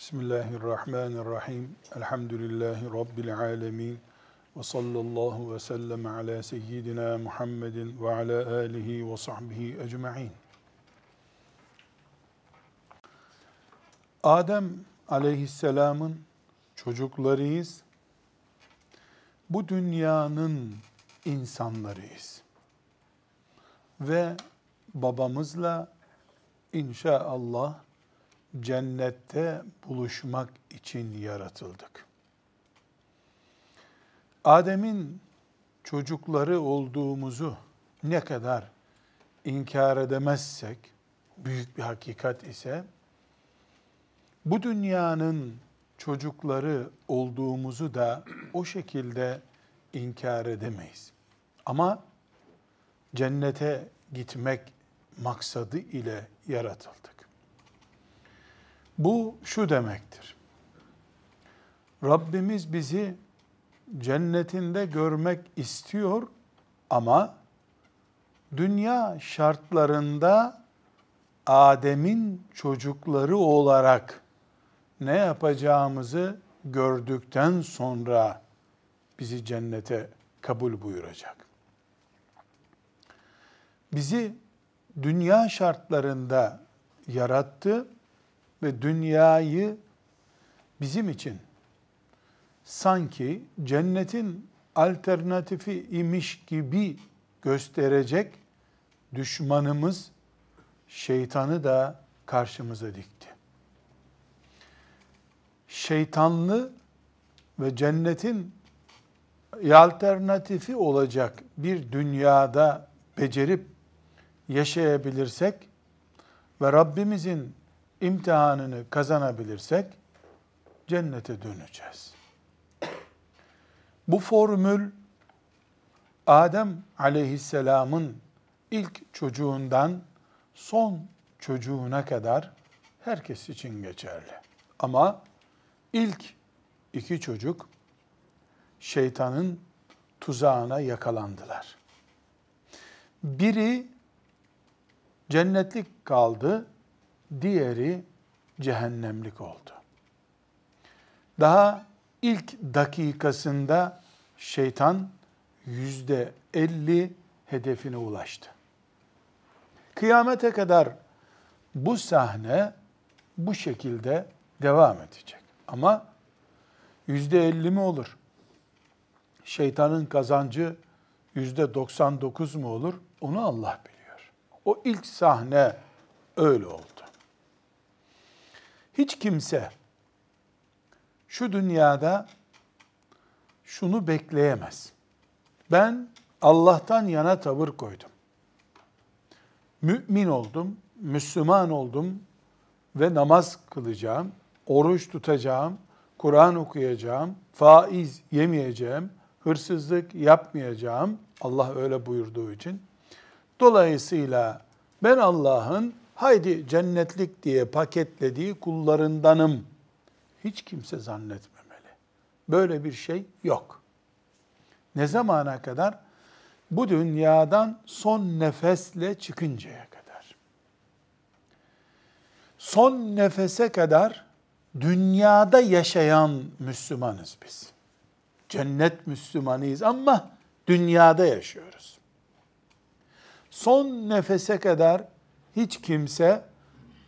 Bismillahirrahmanirrahim. Elhamdülillahi Rabbil alemin. Ve sallallahu ve sellem ala seyyidina Muhammedin ve ala alihi ve sahbihi ecma'in. Adem aleyhisselamın çocuklarıyız. Bu dünyanın insanlarıyız. Ve babamızla inşallah cennette buluşmak için yaratıldık. Adem'in çocukları olduğumuzu ne kadar inkar edemezsek, büyük bir hakikat ise, bu dünyanın çocukları olduğumuzu da o şekilde inkar edemeyiz. Ama cennete gitmek maksadı ile yaratıldık. Bu şu demektir. Rabbimiz bizi cennetinde görmek istiyor ama dünya şartlarında Adem'in çocukları olarak ne yapacağımızı gördükten sonra bizi cennete kabul buyuracak. Bizi dünya şartlarında yarattı ve dünyayı bizim için sanki cennetin alternatifi imiş gibi gösterecek düşmanımız şeytanı da karşımıza dikti. Şeytanlı ve cennetin alternatifi olacak bir dünyada becerip yaşayabilirsek ve Rabbimizin imtihanını kazanabilirsek cennete döneceğiz. Bu formül Adem aleyhisselamın ilk çocuğundan son çocuğuna kadar herkes için geçerli. Ama ilk iki çocuk şeytanın tuzağına yakalandılar. Biri cennetlik kaldı, diğeri cehennemlik oldu. Daha ilk dakikasında şeytan yüzde elli hedefine ulaştı. Kıyamete kadar bu sahne bu şekilde devam edecek. Ama yüzde elli mi olur? Şeytanın kazancı yüzde doksan dokuz mu olur? Onu Allah biliyor. O ilk sahne öyle oldu. Hiç kimse şu dünyada şunu bekleyemez. Ben Allah'tan yana tavır koydum. Mümin oldum, Müslüman oldum ve namaz kılacağım, oruç tutacağım, Kur'an okuyacağım, faiz yemeyeceğim, hırsızlık yapmayacağım. Allah öyle buyurduğu için. Dolayısıyla ben Allah'ın haydi cennetlik diye paketlediği kullarındanım. Hiç kimse zannetmemeli. Böyle bir şey yok. Ne zamana kadar? Bu dünyadan son nefesle çıkıncaya kadar. Son nefese kadar dünyada yaşayan Müslümanız biz. Cennet Müslümanıyız ama dünyada yaşıyoruz. Son nefese kadar hiç kimse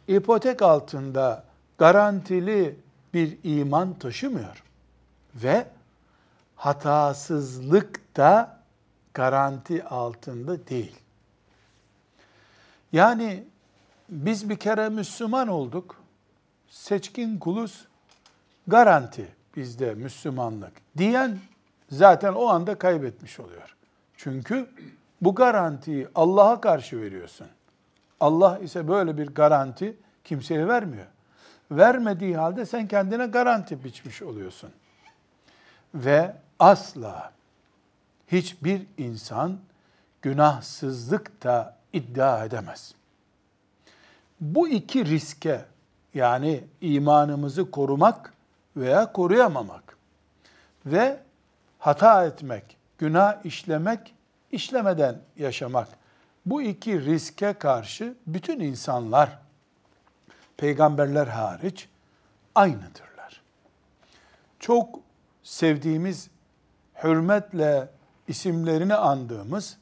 ipotek altında garantili bir iman taşımıyor. Ve hatasızlık da garanti altında değil. Yani biz bir kere Müslüman olduk. Seçkin kulus garanti bizde Müslümanlık diyen zaten o anda kaybetmiş oluyor. Çünkü bu garantiyi Allah'a karşı veriyorsun. Allah ise böyle bir garanti kimseye vermiyor. Vermediği halde sen kendine garanti biçmiş oluyorsun. Ve asla hiçbir insan günahsızlık da iddia edemez. Bu iki riske yani imanımızı korumak veya koruyamamak ve hata etmek, günah işlemek, işlemeden yaşamak bu iki riske karşı bütün insanlar peygamberler hariç aynıdırlar. Çok sevdiğimiz, hürmetle isimlerini andığımız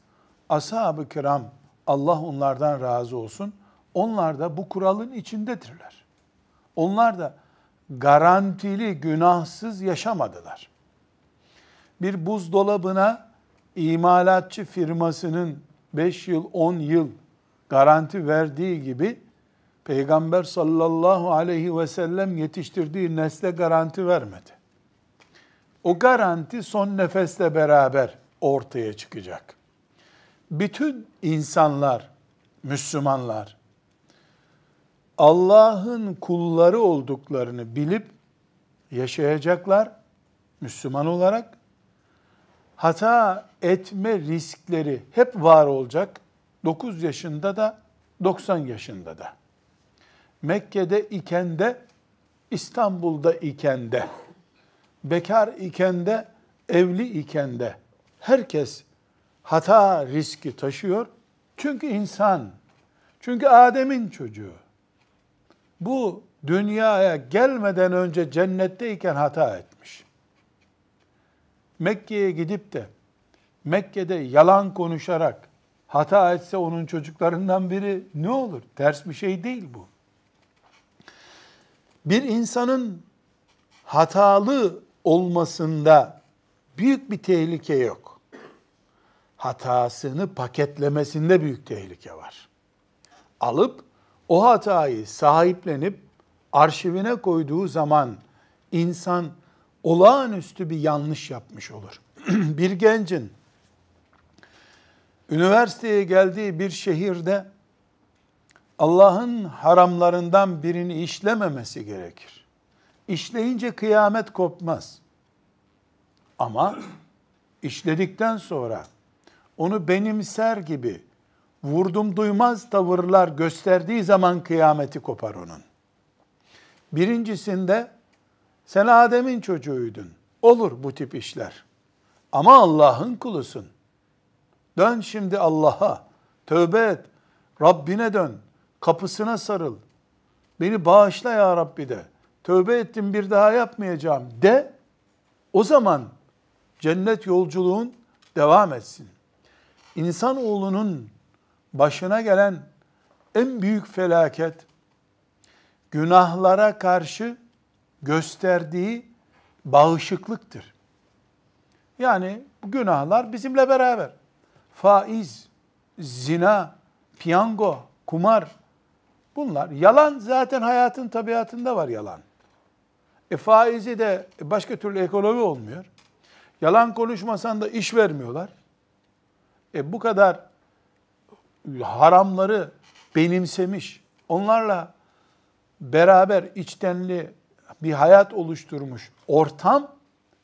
ashab-ı kiram Allah onlardan razı olsun. Onlar da bu kuralın içindedirler. Onlar da garantili, günahsız yaşamadılar. Bir buzdolabına imalatçı firmasının 5 yıl, 10 yıl garanti verdiği gibi Peygamber sallallahu aleyhi ve sellem yetiştirdiği nesle garanti vermedi. O garanti son nefesle beraber ortaya çıkacak. Bütün insanlar, Müslümanlar Allah'ın kulları olduklarını bilip yaşayacaklar Müslüman olarak. Hata etme riskleri hep var olacak. 9 yaşında da 90 yaşında da. Mekke'de iken de İstanbul'da iken de bekar iken de evli iken de herkes hata riski taşıyor. Çünkü insan, çünkü Adem'in çocuğu. Bu dünyaya gelmeden önce cennetteyken hata etmiş. Mekke'ye gidip de Mekke'de yalan konuşarak hata etse onun çocuklarından biri ne olur? Ters bir şey değil bu. Bir insanın hatalı olmasında büyük bir tehlike yok. Hatasını paketlemesinde büyük tehlike var. Alıp o hatayı sahiplenip arşivine koyduğu zaman insan olağanüstü bir yanlış yapmış olur. bir gencin üniversiteye geldiği bir şehirde Allah'ın haramlarından birini işlememesi gerekir. İşleyince kıyamet kopmaz. Ama işledikten sonra onu benimser gibi vurdum duymaz tavırlar gösterdiği zaman kıyameti kopar onun. Birincisinde sen Adem'in çocuğuydun. Olur bu tip işler. Ama Allah'ın kulusun.'' Dön şimdi Allah'a. Tövbe et. Rabbine dön. Kapısına sarıl. Beni bağışla ya Rabbi de. Tövbe ettim bir daha yapmayacağım de. O zaman cennet yolculuğun devam etsin. İnsanoğlunun başına gelen en büyük felaket günahlara karşı gösterdiği bağışıklıktır. Yani bu günahlar bizimle beraber faiz, zina, piyango, kumar bunlar. Yalan zaten hayatın tabiatında var yalan. E faizi de başka türlü ekonomi olmuyor. Yalan konuşmasan da iş vermiyorlar. E bu kadar haramları benimsemiş, onlarla beraber içtenli bir hayat oluşturmuş ortam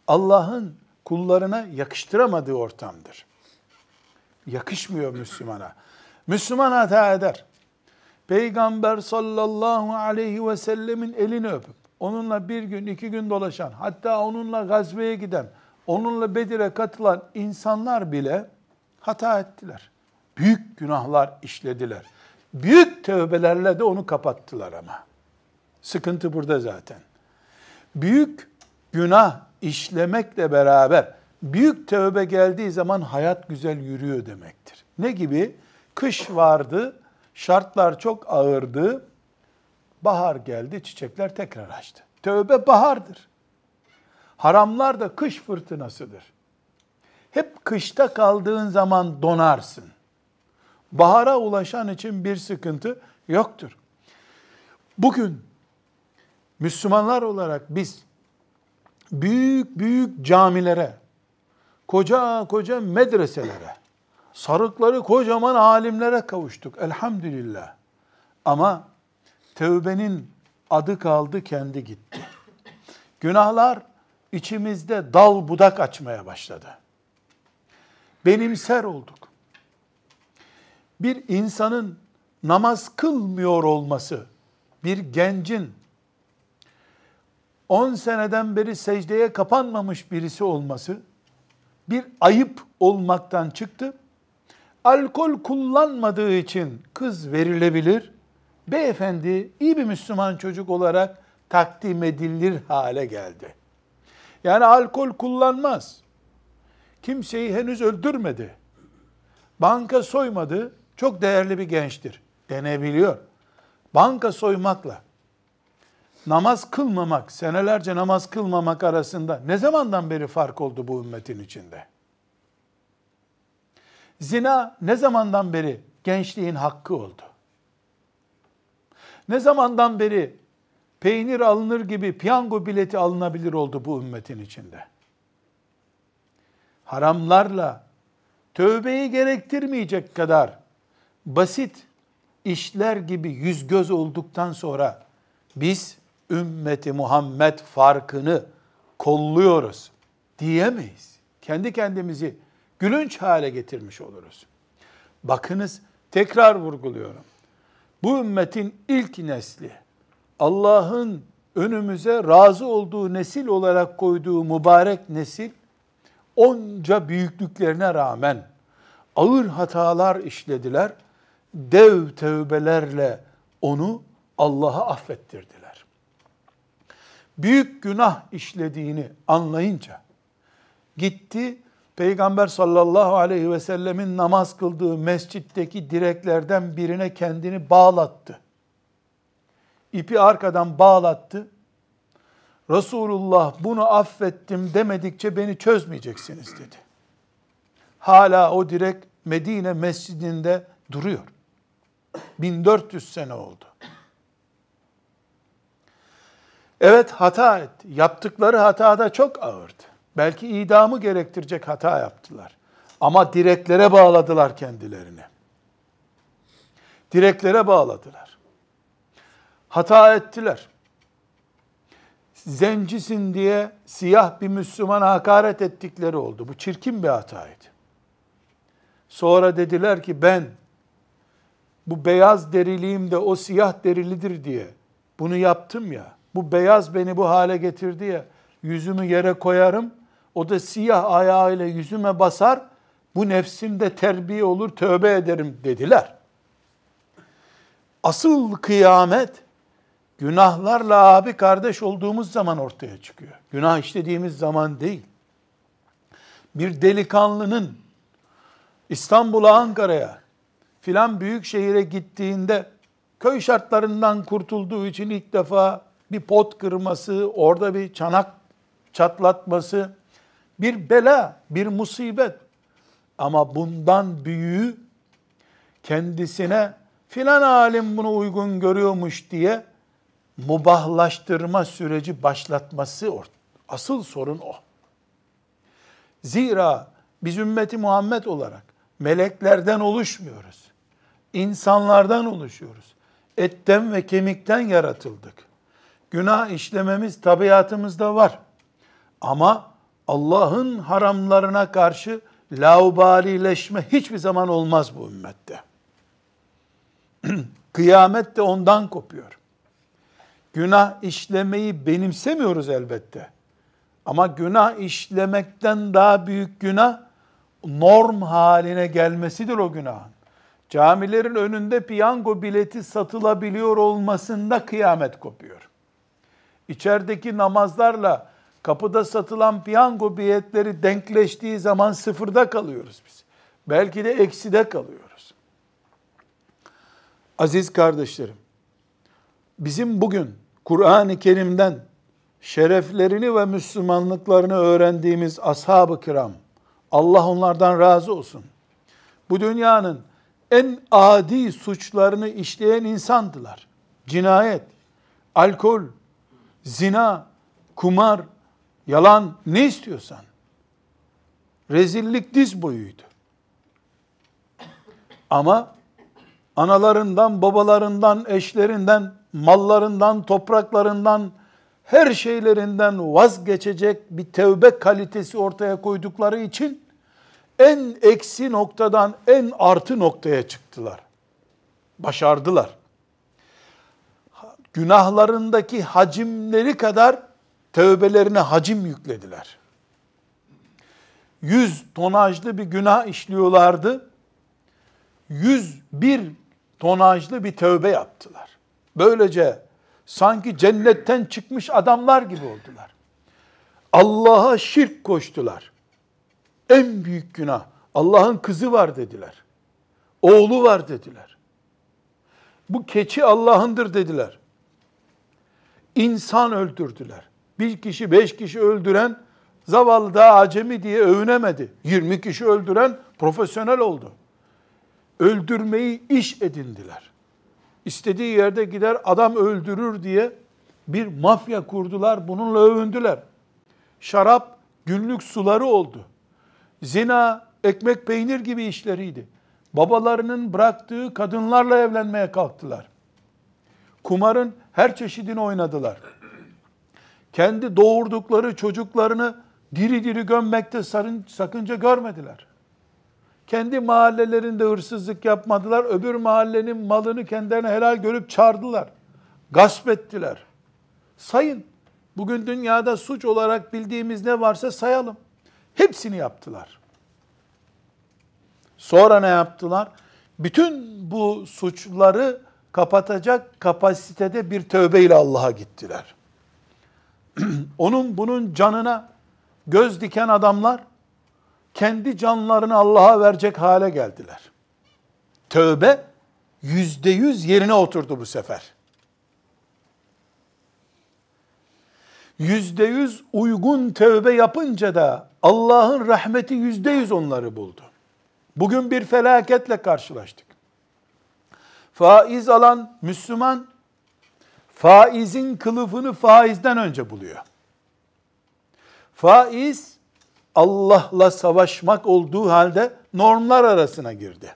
Allah'ın kullarına yakıştıramadığı ortamdır. Yakışmıyor Müslümana. Müslüman hata eder. Peygamber sallallahu aleyhi ve sellemin elini öpüp, onunla bir gün, iki gün dolaşan, hatta onunla gazveye giden, onunla Bedir'e katılan insanlar bile hata ettiler. Büyük günahlar işlediler. Büyük tövbelerle de onu kapattılar ama. Sıkıntı burada zaten. Büyük günah işlemekle beraber Büyük tövbe geldiği zaman hayat güzel yürüyor demektir. Ne gibi? Kış vardı, şartlar çok ağırdı. Bahar geldi, çiçekler tekrar açtı. Tövbe bahardır. Haramlar da kış fırtınasıdır. Hep kışta kaldığın zaman donarsın. Bahara ulaşan için bir sıkıntı yoktur. Bugün Müslümanlar olarak biz büyük büyük camilere, koca koca medreselere, sarıkları kocaman alimlere kavuştuk elhamdülillah. Ama tövbenin adı kaldı kendi gitti. Günahlar içimizde dal budak açmaya başladı. Benimser olduk. Bir insanın namaz kılmıyor olması, bir gencin 10 seneden beri secdeye kapanmamış birisi olması bir ayıp olmaktan çıktı. Alkol kullanmadığı için kız verilebilir. Beyefendi iyi bir Müslüman çocuk olarak takdim edilir hale geldi. Yani alkol kullanmaz. Kimseyi henüz öldürmedi. Banka soymadı. Çok değerli bir gençtir denebiliyor. Banka soymakla namaz kılmamak, senelerce namaz kılmamak arasında ne zamandan beri fark oldu bu ümmetin içinde? Zina ne zamandan beri gençliğin hakkı oldu? Ne zamandan beri peynir alınır gibi piyango bileti alınabilir oldu bu ümmetin içinde? Haramlarla tövbeyi gerektirmeyecek kadar basit işler gibi yüz göz olduktan sonra biz ümmeti Muhammed farkını kolluyoruz diyemeyiz. Kendi kendimizi gülünç hale getirmiş oluruz. Bakınız tekrar vurguluyorum. Bu ümmetin ilk nesli Allah'ın önümüze razı olduğu nesil olarak koyduğu mübarek nesil onca büyüklüklerine rağmen ağır hatalar işlediler. Dev tövbelerle onu Allah'a affettirdi büyük günah işlediğini anlayınca gitti Peygamber sallallahu aleyhi ve sellemin namaz kıldığı mescitteki direklerden birine kendini bağlattı. İpi arkadan bağlattı. Resulullah bunu affettim demedikçe beni çözmeyeceksiniz dedi. Hala o direk Medine mescidinde duruyor. 1400 sene oldu. Evet hata etti. Yaptıkları hata da çok ağırdı. Belki idamı gerektirecek hata yaptılar. Ama direklere bağladılar kendilerini. Direklere bağladılar. Hata ettiler. Zencisin diye siyah bir Müslümana hakaret ettikleri oldu. Bu çirkin bir hataydı. Sonra dediler ki ben bu beyaz deriliğim de o siyah derilidir diye bunu yaptım ya bu beyaz beni bu hale getirdi ya yüzümü yere koyarım. O da siyah ayağıyla yüzüme basar. Bu nefsimde terbiye olur tövbe ederim dediler. Asıl kıyamet günahlarla abi kardeş olduğumuz zaman ortaya çıkıyor. Günah işlediğimiz zaman değil. Bir delikanlının İstanbul'a, Ankara'ya filan büyük şehire gittiğinde köy şartlarından kurtulduğu için ilk defa bir pot kırması, orada bir çanak çatlatması bir bela, bir musibet. Ama bundan büyüğü kendisine filan alim bunu uygun görüyormuş diye mubahlaştırma süreci başlatması asıl sorun o. Zira biz ümmeti Muhammed olarak meleklerden oluşmuyoruz. İnsanlardan oluşuyoruz. Etten ve kemikten yaratıldık. Günah işlememiz tabiatımızda var. Ama Allah'ın haramlarına karşı laubalileşme hiçbir zaman olmaz bu ümmette. Kıyamet de ondan kopuyor. Günah işlemeyi benimsemiyoruz elbette. Ama günah işlemekten daha büyük günah norm haline gelmesidir o günahın. Camilerin önünde piyango bileti satılabiliyor olmasında kıyamet kopuyor içerideki namazlarla kapıda satılan piyango biletleri denkleştiği zaman sıfırda kalıyoruz biz. Belki de ekside kalıyoruz. Aziz kardeşlerim, bizim bugün Kur'an-ı Kerim'den şereflerini ve Müslümanlıklarını öğrendiğimiz ashab-ı kiram, Allah onlardan razı olsun. Bu dünyanın en adi suçlarını işleyen insandılar. Cinayet, alkol, zina, kumar, yalan ne istiyorsan. Rezillik diz boyuydu. Ama analarından, babalarından, eşlerinden, mallarından, topraklarından, her şeylerinden vazgeçecek bir tevbe kalitesi ortaya koydukları için en eksi noktadan en artı noktaya çıktılar. Başardılar günahlarındaki hacimleri kadar tövbelerine hacim yüklediler. Yüz tonajlı bir günah işliyorlardı. Yüz bir tonajlı bir tövbe yaptılar. Böylece sanki cennetten çıkmış adamlar gibi oldular. Allah'a şirk koştular. En büyük günah. Allah'ın kızı var dediler. Oğlu var dediler. Bu keçi Allah'ındır dediler insan öldürdüler. Bir kişi, beş kişi öldüren zavallı da acemi diye övünemedi. Yirmi kişi öldüren profesyonel oldu. Öldürmeyi iş edindiler. İstediği yerde gider adam öldürür diye bir mafya kurdular, bununla övündüler. Şarap günlük suları oldu. Zina ekmek peynir gibi işleriydi. Babalarının bıraktığı kadınlarla evlenmeye kalktılar. Kumarın her çeşidini oynadılar. Kendi doğurdukları çocuklarını diri diri gömmekte sakınca görmediler. Kendi mahallelerinde hırsızlık yapmadılar. Öbür mahallenin malını kendilerine helal görüp çardılar. Gasp ettiler. Sayın. Bugün dünyada suç olarak bildiğimiz ne varsa sayalım. Hepsini yaptılar. Sonra ne yaptılar? Bütün bu suçları kapatacak kapasitede bir tövbeyle Allah'a gittiler. Onun bunun canına göz diken adamlar kendi canlarını Allah'a verecek hale geldiler. Tövbe yüzde yüz yerine oturdu bu sefer. Yüzde yüz uygun tövbe yapınca da Allah'ın rahmeti yüzde yüz onları buldu. Bugün bir felaketle karşılaştık faiz alan Müslüman faizin kılıfını faizden önce buluyor. Faiz Allah'la savaşmak olduğu halde normlar arasına girdi.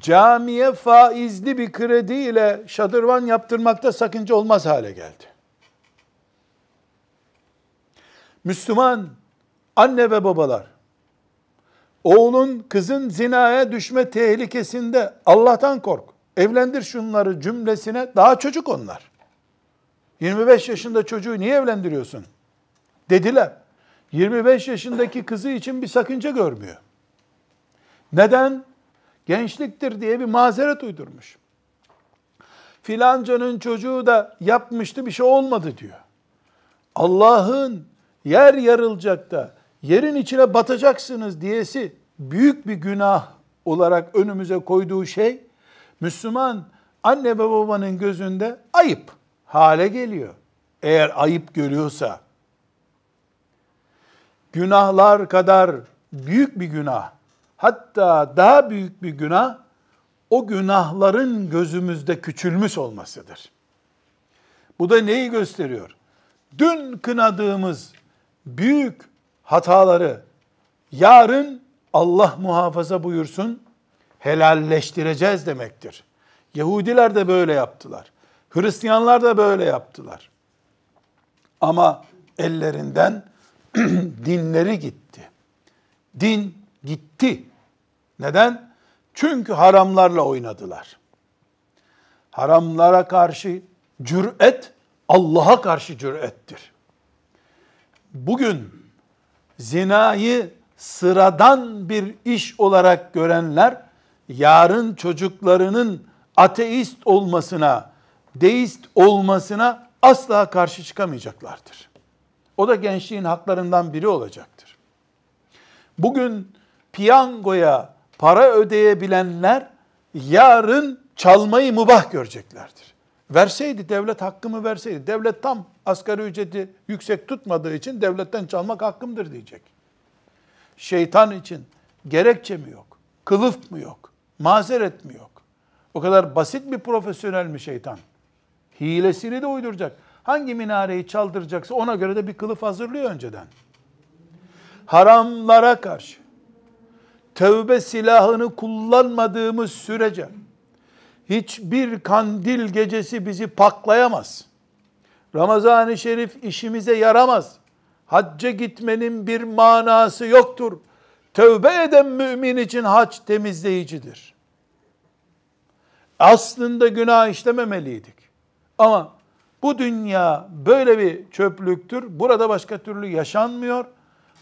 Camiye faizli bir kredi ile şadırvan yaptırmakta sakınca olmaz hale geldi. Müslüman anne ve babalar Oğlun kızın zinaya düşme tehlikesinde Allah'tan kork. Evlendir şunları cümlesine daha çocuk onlar. 25 yaşında çocuğu niye evlendiriyorsun? Dediler. 25 yaşındaki kızı için bir sakınca görmüyor. Neden? Gençliktir diye bir mazeret uydurmuş. Filancanın çocuğu da yapmıştı bir şey olmadı diyor. Allah'ın yer yarılacak da yerin içine batacaksınız diyesi büyük bir günah olarak önümüze koyduğu şey Müslüman anne ve babanın gözünde ayıp hale geliyor. Eğer ayıp görüyorsa günahlar kadar büyük bir günah hatta daha büyük bir günah o günahların gözümüzde küçülmüş olmasıdır. Bu da neyi gösteriyor? Dün kınadığımız büyük hataları yarın Allah muhafaza buyursun helalleştireceğiz demektir. Yahudiler de böyle yaptılar. Hristiyanlar da böyle yaptılar. Ama ellerinden dinleri gitti. Din gitti. Neden? Çünkü haramlarla oynadılar. Haramlara karşı cüret Allah'a karşı cürettir. Bugün zinayı sıradan bir iş olarak görenler yarın çocuklarının ateist olmasına, deist olmasına asla karşı çıkamayacaklardır. O da gençliğin haklarından biri olacaktır. Bugün piyangoya para ödeyebilenler yarın çalmayı mubah göreceklerdir. Verseydi devlet hakkımı verseydi. Devlet tam asgari ücreti yüksek tutmadığı için devletten çalmak hakkımdır diyecek. Şeytan için gerekçe mi yok? Kılıf mı yok? Mazeret mi yok? O kadar basit bir profesyonel mi şeytan? Hilesini de uyduracak. Hangi minareyi çaldıracaksa ona göre de bir kılıf hazırlıyor önceden. Haramlara karşı tövbe silahını kullanmadığımız sürece hiçbir kandil gecesi bizi paklayamaz. Ramazan-ı Şerif işimize yaramaz. Hacca gitmenin bir manası yoktur. Tövbe eden mümin için hac temizleyicidir. Aslında günah işlememeliydik. Ama bu dünya böyle bir çöplüktür. Burada başka türlü yaşanmıyor.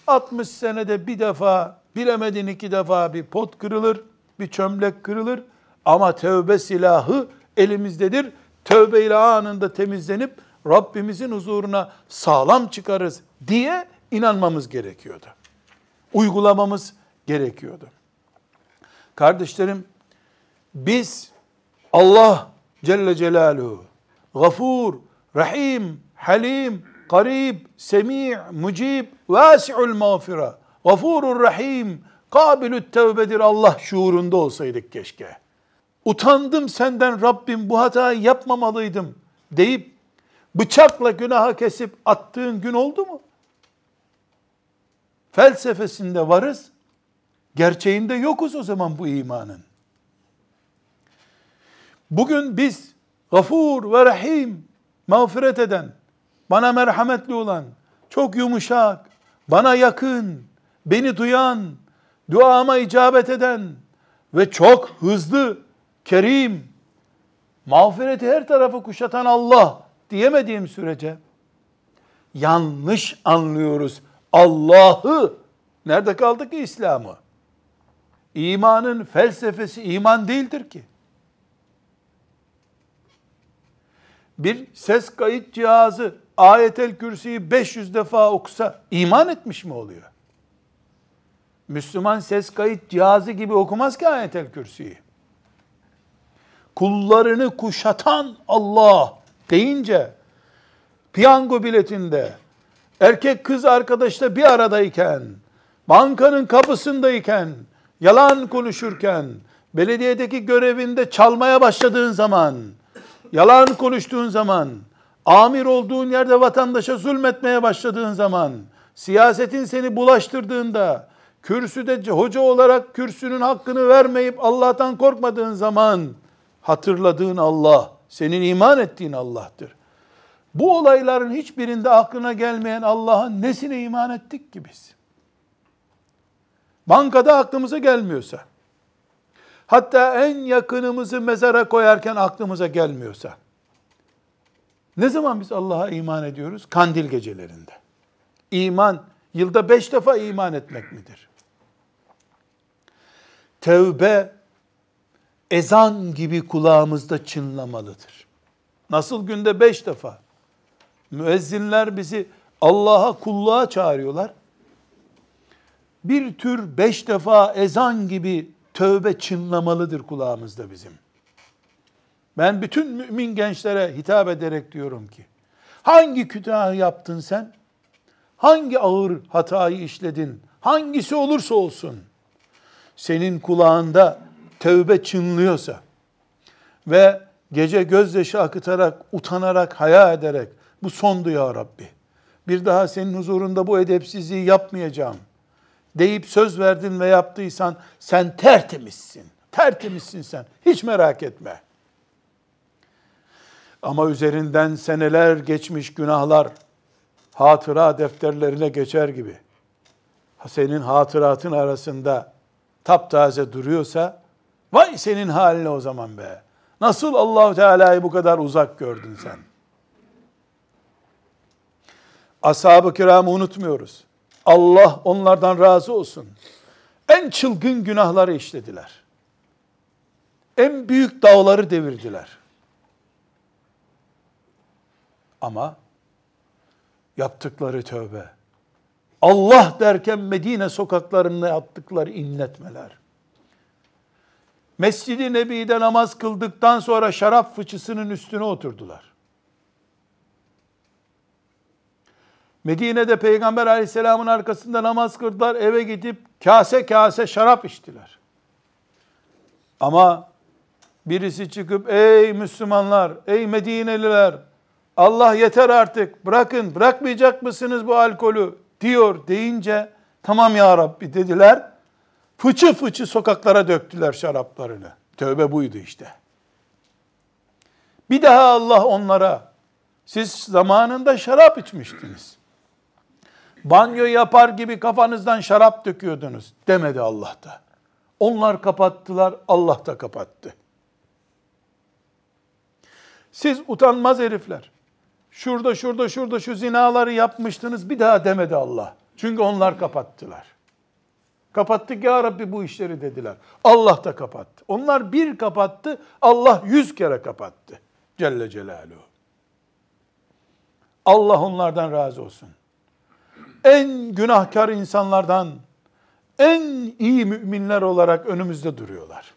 60 senede bir defa, bilemedin iki defa bir pot kırılır, bir çömlek kırılır. Ama tövbe silahı elimizdedir. Tövbe ile anında temizlenip Rabbimizin huzuruna sağlam çıkarız diye inanmamız gerekiyordu. Uygulamamız gerekiyordu. Kardeşlerim biz Allah Celle Celaluhu gafur, rahim, halim, karib, semi' mucib, vasi'ul mağfira, gafurur rahim, kabilü tevbedir Allah şuurunda olsaydık keşke utandım senden Rabbim bu hatayı yapmamalıydım deyip bıçakla günaha kesip attığın gün oldu mu? Felsefesinde varız, gerçeğinde yokuz o zaman bu imanın. Bugün biz gafur ve rahim, mağfiret eden, bana merhametli olan, çok yumuşak, bana yakın, beni duyan, duama icabet eden ve çok hızlı Kerim, mağfireti her tarafı kuşatan Allah diyemediğim sürece yanlış anlıyoruz Allah'ı. Nerede kaldı ki İslam'ı? İmanın felsefesi iman değildir ki. Bir ses kayıt cihazı ayetel kürsüyü 500 defa okusa iman etmiş mi oluyor? Müslüman ses kayıt cihazı gibi okumaz ki ayetel kürsüyü kullarını kuşatan Allah deyince piyango biletinde erkek kız arkadaşla bir aradayken, bankanın kapısındayken, yalan konuşurken, belediyedeki görevinde çalmaya başladığın zaman, yalan konuştuğun zaman, amir olduğun yerde vatandaşa zulmetmeye başladığın zaman, siyasetin seni bulaştırdığında, kürsüde hoca olarak kürsünün hakkını vermeyip Allah'tan korkmadığın zaman, hatırladığın Allah, senin iman ettiğin Allah'tır. Bu olayların hiçbirinde aklına gelmeyen Allah'ın nesine iman ettik ki biz? Bankada aklımıza gelmiyorsa, hatta en yakınımızı mezara koyarken aklımıza gelmiyorsa, ne zaman biz Allah'a iman ediyoruz? Kandil gecelerinde. İman, yılda beş defa iman etmek midir? Tevbe ezan gibi kulağımızda çınlamalıdır. Nasıl günde beş defa? Müezzinler bizi Allah'a kulluğa çağırıyorlar. Bir tür beş defa ezan gibi tövbe çınlamalıdır kulağımızda bizim. Ben bütün mümin gençlere hitap ederek diyorum ki, hangi kütahı yaptın sen? Hangi ağır hatayı işledin? Hangisi olursa olsun, senin kulağında tövbe çınlıyorsa ve gece gözyaşı akıtarak, utanarak, haya ederek bu sondu ya Rabbi. Bir daha senin huzurunda bu edepsizliği yapmayacağım deyip söz verdin ve yaptıysan sen tertemizsin. Tertemizsin sen. Hiç merak etme. Ama üzerinden seneler geçmiş günahlar hatıra defterlerine geçer gibi senin hatıratın arasında taptaze duruyorsa Vay senin haline o zaman be. Nasıl Allahu Teala'yı bu kadar uzak gördün sen? Ashab-ı kiramı unutmuyoruz. Allah onlardan razı olsun. En çılgın günahları işlediler. En büyük dağları devirdiler. Ama yaptıkları tövbe. Allah derken Medine sokaklarında yaptıkları inletmeler. Mescid-i Nebi'de namaz kıldıktan sonra şarap fıçısının üstüne oturdular. Medine'de Peygamber aleyhisselamın arkasında namaz kırdılar. Eve gidip kase kase şarap içtiler. Ama birisi çıkıp ey Müslümanlar, ey Medineliler Allah yeter artık bırakın bırakmayacak mısınız bu alkolü diyor deyince tamam ya Rabbi dediler. Fıçı fıçı sokaklara döktüler şaraplarını. Tövbe buydu işte. Bir daha Allah onlara siz zamanında şarap içmiştiniz. Banyo yapar gibi kafanızdan şarap döküyordunuz demedi Allah da. Onlar kapattılar, Allah da kapattı. Siz utanmaz herifler. Şurada, şurada, şurada şu zinaları yapmıştınız bir daha demedi Allah. Çünkü onlar kapattılar. Kapattık ya Rabbi bu işleri dediler. Allah da kapattı. Onlar bir kapattı, Allah yüz kere kapattı. Celle Celaluhu. Allah onlardan razı olsun. En günahkar insanlardan en iyi müminler olarak önümüzde duruyorlar.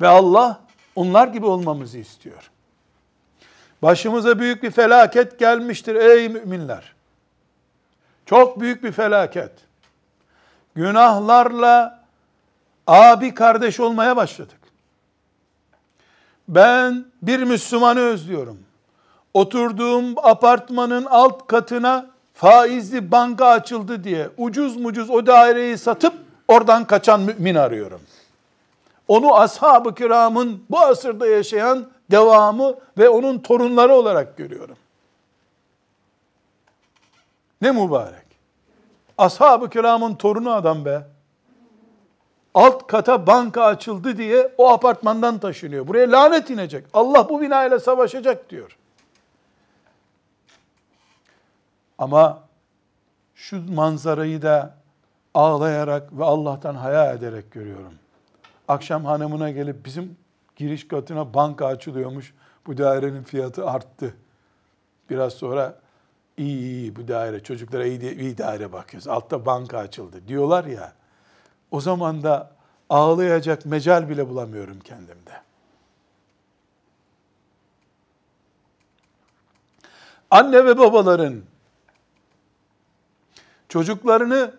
Ve Allah onlar gibi olmamızı istiyor. Başımıza büyük bir felaket gelmiştir ey müminler. Çok büyük bir felaket. Günahlarla abi kardeş olmaya başladık. Ben bir Müslümanı özlüyorum. Oturduğum apartmanın alt katına faizli banka açıldı diye ucuz mucuz o daireyi satıp oradan kaçan mümin arıyorum. Onu ashab-ı kiramın bu asırda yaşayan devamı ve onun torunları olarak görüyorum. Ne mübarek. Ashab-ı kiramın torunu adam be. Alt kata banka açıldı diye o apartmandan taşınıyor. Buraya lanet inecek. Allah bu binayla savaşacak diyor. Ama şu manzarayı da ağlayarak ve Allah'tan haya ederek görüyorum. Akşam hanımına gelip bizim giriş katına banka açılıyormuş. Bu dairenin fiyatı arttı. Biraz sonra iyi iyi bu daire çocuklara iyi, iyi daire bakıyoruz. Altta banka açıldı diyorlar ya. O zaman da ağlayacak mecal bile bulamıyorum kendimde. Anne ve babaların çocuklarını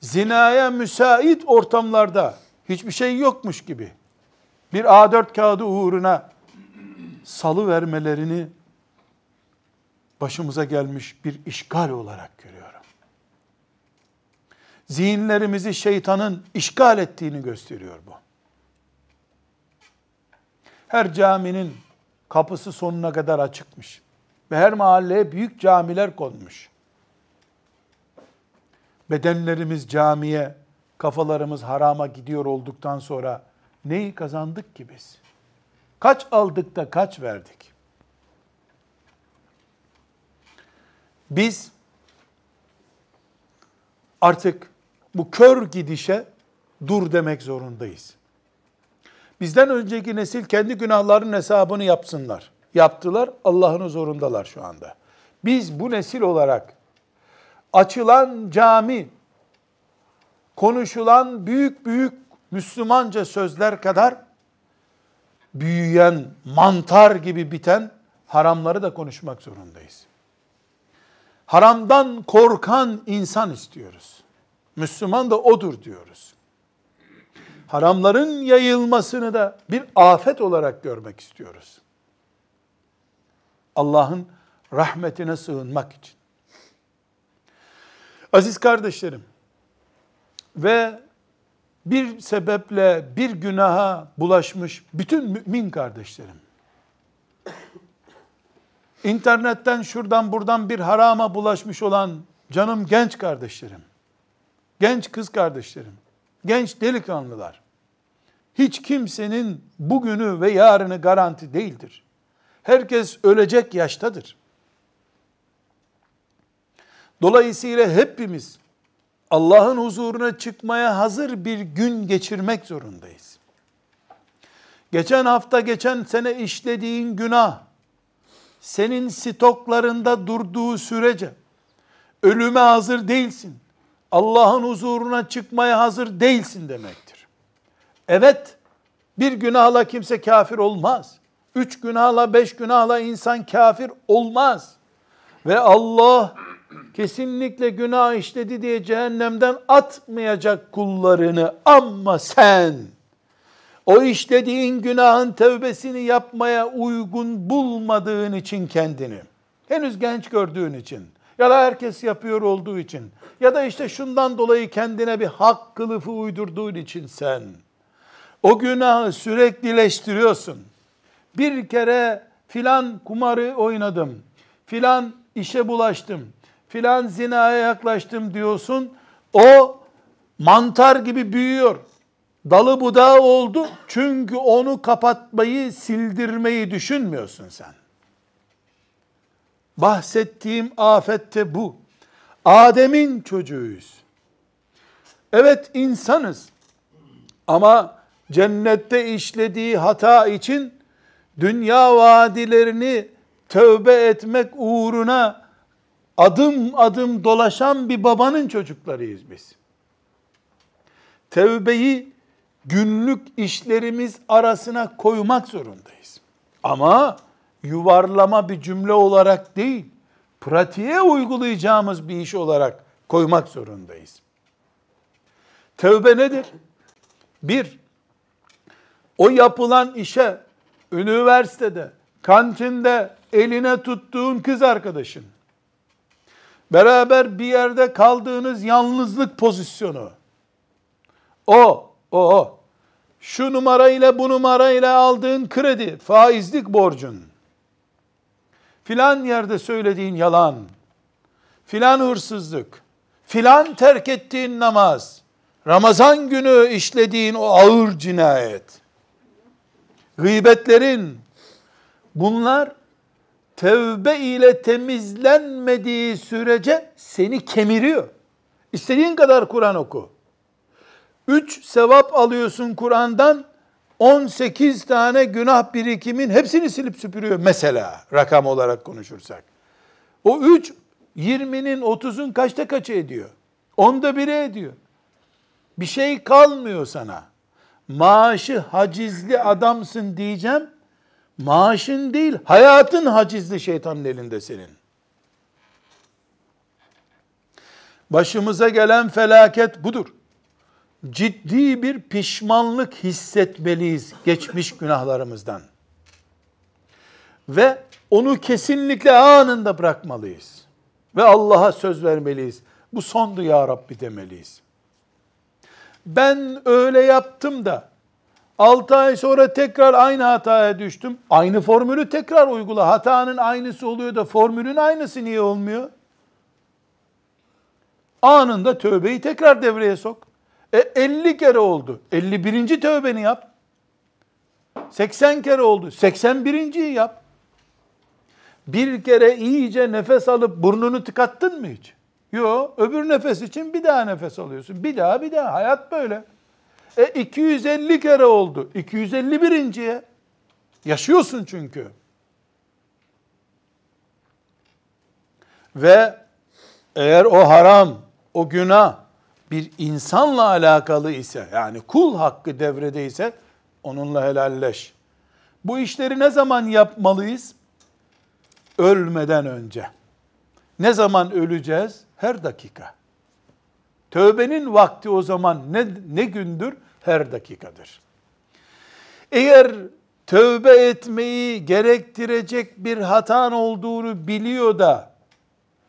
zinaya müsait ortamlarda hiçbir şey yokmuş gibi bir A4 kağıdı uğruna salı vermelerini başımıza gelmiş bir işgal olarak görüyorum. Zihinlerimizi şeytanın işgal ettiğini gösteriyor bu. Her caminin kapısı sonuna kadar açıkmış. Ve her mahalleye büyük camiler konmuş. Bedenlerimiz camiye, kafalarımız harama gidiyor olduktan sonra neyi kazandık ki biz? Kaç aldık da kaç verdik? Biz artık bu kör gidişe dur demek zorundayız. Bizden önceki nesil kendi günahlarının hesabını yapsınlar. Yaptılar, Allah'ını zorundalar şu anda. Biz bu nesil olarak açılan cami, konuşulan büyük büyük Müslümanca sözler kadar büyüyen, mantar gibi biten haramları da konuşmak zorundayız. Haramdan korkan insan istiyoruz. Müslüman da odur diyoruz. Haramların yayılmasını da bir afet olarak görmek istiyoruz. Allah'ın rahmetine sığınmak için. Aziz kardeşlerim ve bir sebeple bir günaha bulaşmış bütün mümin kardeşlerim internetten şuradan buradan bir harama bulaşmış olan canım genç kardeşlerim, genç kız kardeşlerim, genç delikanlılar, hiç kimsenin bugünü ve yarını garanti değildir. Herkes ölecek yaştadır. Dolayısıyla hepimiz Allah'ın huzuruna çıkmaya hazır bir gün geçirmek zorundayız. Geçen hafta, geçen sene işlediğin günah, senin stoklarında durduğu sürece ölüme hazır değilsin. Allah'ın huzuruna çıkmaya hazır değilsin demektir. Evet, bir günahla kimse kafir olmaz. Üç günahla, beş günahla insan kafir olmaz. Ve Allah kesinlikle günah işledi diye cehennemden atmayacak kullarını. Ama sen o işlediğin günahın tevbesini yapmaya uygun bulmadığın için kendini, henüz genç gördüğün için ya da herkes yapıyor olduğu için ya da işte şundan dolayı kendine bir hak kılıfı uydurduğun için sen o günahı süreklileştiriyorsun. Bir kere filan kumarı oynadım, filan işe bulaştım, filan zinaya yaklaştım diyorsun. O mantar gibi büyüyor. Dalı budağı oldu çünkü onu kapatmayı, sildirmeyi düşünmüyorsun sen. Bahsettiğim afette bu. Adem'in çocuğuyuz. Evet insanız. Ama cennette işlediği hata için dünya vadilerini tövbe etmek uğruna adım adım dolaşan bir babanın çocuklarıyız biz. Tevbeyi günlük işlerimiz arasına koymak zorundayız. Ama yuvarlama bir cümle olarak değil, pratiğe uygulayacağımız bir iş olarak koymak zorundayız. Tevbe nedir? Bir, o yapılan işe üniversitede, kantinde eline tuttuğun kız arkadaşın, beraber bir yerde kaldığınız yalnızlık pozisyonu, o o şu numarayla bu numarayla aldığın kredi, faizlik borcun, filan yerde söylediğin yalan, filan hırsızlık, filan terk ettiğin namaz, Ramazan günü işlediğin o ağır cinayet, gıybetlerin, bunlar tevbe ile temizlenmediği sürece seni kemiriyor. İstediğin kadar Kur'an oku. 3 sevap alıyorsun Kur'an'dan, 18 tane günah birikimin hepsini silip süpürüyor mesela rakam olarak konuşursak. O 3 20'nin 30'un kaçta kaçı ediyor? Onda biri ediyor. Bir şey kalmıyor sana. Maaşı hacizli adamsın diyeceğim. Maaşın değil, hayatın hacizli şeytanın elinde senin. Başımıza gelen felaket budur ciddi bir pişmanlık hissetmeliyiz geçmiş günahlarımızdan. Ve onu kesinlikle anında bırakmalıyız. Ve Allah'a söz vermeliyiz. Bu sondu ya Rabbi demeliyiz. Ben öyle yaptım da 6 ay sonra tekrar aynı hataya düştüm. Aynı formülü tekrar uygula. Hatanın aynısı oluyor da formülün aynısı niye olmuyor? Anında tövbeyi tekrar devreye sok. E 50 kere oldu. 51. tövbeni yap. 80 kere oldu. 81. yap. Bir kere iyice nefes alıp burnunu tıkattın mı hiç? Yok. Öbür nefes için bir daha nefes alıyorsun. Bir daha bir daha. Hayat böyle. E 250 kere oldu. 251.ye. Yaşıyorsun çünkü. Ve eğer o haram, o günah bir insanla alakalı ise yani kul hakkı devrede ise onunla helalleş. Bu işleri ne zaman yapmalıyız? Ölmeden önce. Ne zaman öleceğiz? Her dakika. Tövbenin vakti o zaman ne, ne gündür? Her dakikadır. Eğer tövbe etmeyi gerektirecek bir hatan olduğunu biliyor da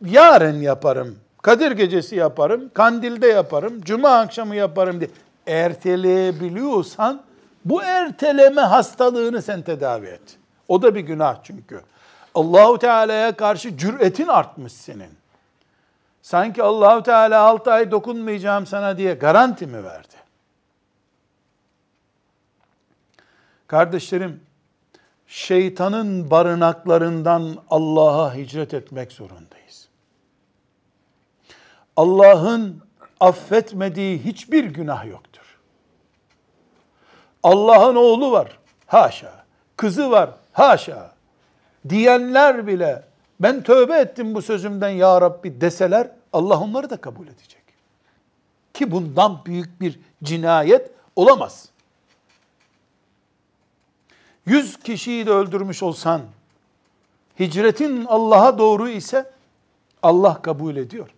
yarın yaparım Kadir gecesi yaparım, kandilde yaparım, cuma akşamı yaparım diye erteleyebiliyorsan bu erteleme hastalığını sen tedavi et. O da bir günah çünkü. Allahu Teala'ya karşı cüretin artmış senin. Sanki Allahu Teala 6 ay dokunmayacağım sana diye garanti mi verdi? Kardeşlerim, şeytanın barınaklarından Allah'a hicret etmek zorundayız. Allah'ın affetmediği hiçbir günah yoktur. Allah'ın oğlu var, haşa. Kızı var, haşa. Diyenler bile ben tövbe ettim bu sözümden ya Rabbi deseler Allah onları da kabul edecek. Ki bundan büyük bir cinayet olamaz. Yüz kişiyi de öldürmüş olsan, hicretin Allah'a doğru ise Allah kabul ediyor.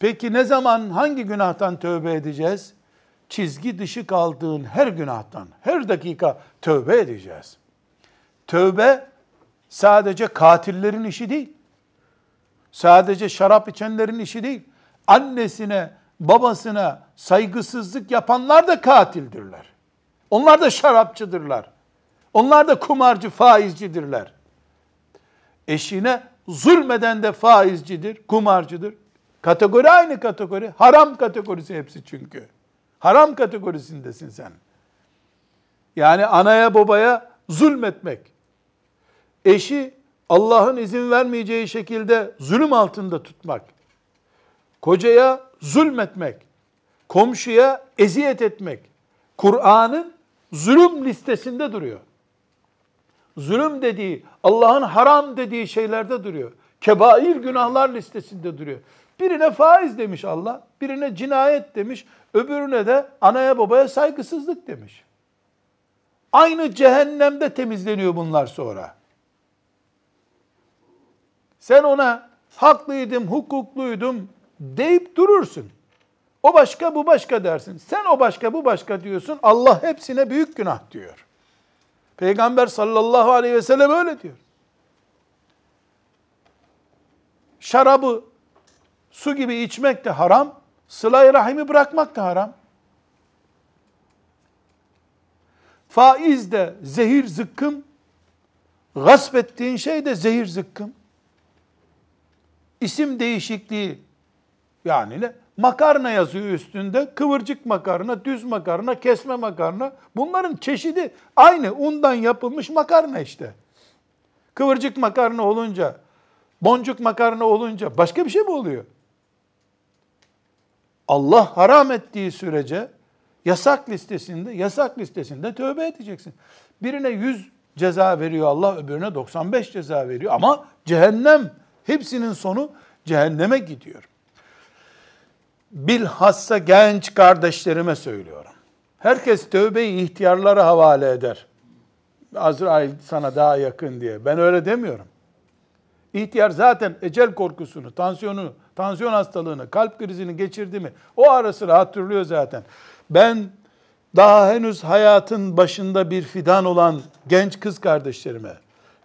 Peki ne zaman hangi günahtan tövbe edeceğiz? Çizgi dışı kaldığın her günahtan, her dakika tövbe edeceğiz. Tövbe sadece katillerin işi değil. Sadece şarap içenlerin işi değil. Annesine, babasına saygısızlık yapanlar da katildirler. Onlar da şarapçıdırlar. Onlar da kumarcı, faizcidirler. Eşine zulmeden de faizcidir, kumarcıdır. Kategori aynı kategori. Haram kategorisi hepsi çünkü. Haram kategorisindesin sen. Yani anaya babaya zulmetmek. Eşi Allah'ın izin vermeyeceği şekilde zulüm altında tutmak. Kocaya zulmetmek. Komşuya eziyet etmek. Kur'an'ın zulüm listesinde duruyor. Zulüm dediği, Allah'ın haram dediği şeylerde duruyor. Kebair günahlar listesinde duruyor. Birine faiz demiş Allah, birine cinayet demiş, öbürüne de anaya babaya saygısızlık demiş. Aynı cehennemde temizleniyor bunlar sonra. Sen ona haklıydım, hukukluydum deyip durursun. O başka bu başka dersin. Sen o başka bu başka diyorsun. Allah hepsine büyük günah diyor. Peygamber sallallahu aleyhi ve sellem öyle diyor. Şarabı Su gibi içmek de haram, sıla rahimi bırakmak da haram. Faiz de zehir zıkkım, gasp ettiğin şey de zehir zıkkım. İsim değişikliği yani ne? Makarna yazıyor üstünde. Kıvırcık makarna, düz makarna, kesme makarna. Bunların çeşidi aynı undan yapılmış makarna işte. Kıvırcık makarna olunca, boncuk makarna olunca başka bir şey mi oluyor? Allah haram ettiği sürece yasak listesinde, yasak listesinde tövbe edeceksin. Birine 100 ceza veriyor Allah, öbürüne 95 ceza veriyor ama cehennem hepsinin sonu cehenneme gidiyor. Bilhassa genç kardeşlerime söylüyorum. Herkes tövbeyi ihtiyarlara havale eder. Azrail sana daha yakın diye. Ben öyle demiyorum. İhtiyar zaten ecel korkusunu, tansiyonunu, tansiyon hastalığını, kalp krizini geçirdi mi? O arası sıra hatırlıyor zaten. Ben daha henüz hayatın başında bir fidan olan genç kız kardeşlerime,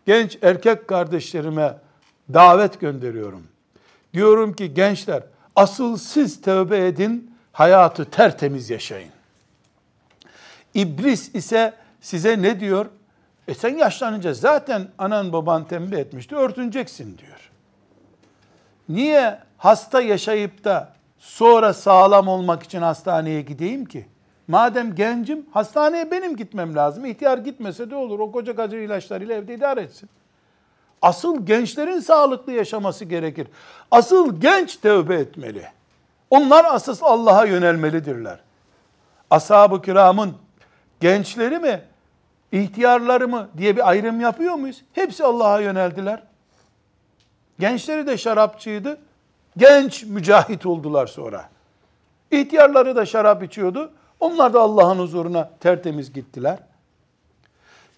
genç erkek kardeşlerime davet gönderiyorum. Diyorum ki gençler asıl siz tövbe edin, hayatı tertemiz yaşayın. İblis ise size ne diyor? E sen yaşlanınca zaten anan baban tembih etmişti, örtüneceksin diyor. Niye hasta yaşayıp da sonra sağlam olmak için hastaneye gideyim ki? Madem gencim hastaneye benim gitmem lazım. İhtiyar gitmese de olur. O koca kaca ilaçlarıyla evde idare etsin. Asıl gençlerin sağlıklı yaşaması gerekir. Asıl genç tövbe etmeli. Onlar asıl Allah'a yönelmelidirler. Ashab-ı kiramın gençleri mi, ihtiyarları mı diye bir ayrım yapıyor muyuz? Hepsi Allah'a yöneldiler. Gençleri de şarapçıydı, Genç mücahit oldular sonra. İhtiyarları da şarap içiyordu. Onlar da Allah'ın huzuruna tertemiz gittiler.